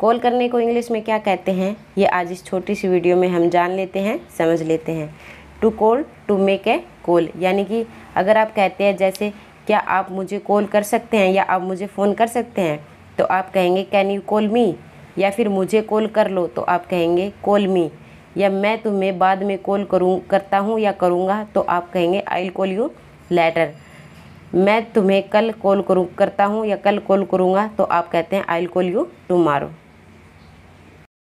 call करने को English में क्या कहते हैं ये आज इस छोटी सी वीडियो में हम जान लेते हैं समझ लेते हैं to call to make a call यानी कि अगर आप कहते हैं जैसे क्या आप मुझे कॉल कर सकते हैं या आप मुझे फ़ोन कर सकते हैं तो आप कहेंगे कैन यू कॉल मी या फिर मुझे कॉल कर लो तो आप कहेंगे कॉल मी या मैं तुम्हें बाद में कॉल करूँ करता हूँ या करूँगा तो आप कहेंगे आई कॉल यू लेटर मैं तुम्हें कल कॉल करूँ करता हूँ या कल कॉल करूँगा तो आप कहते हैं आई कॉल यू टुमारो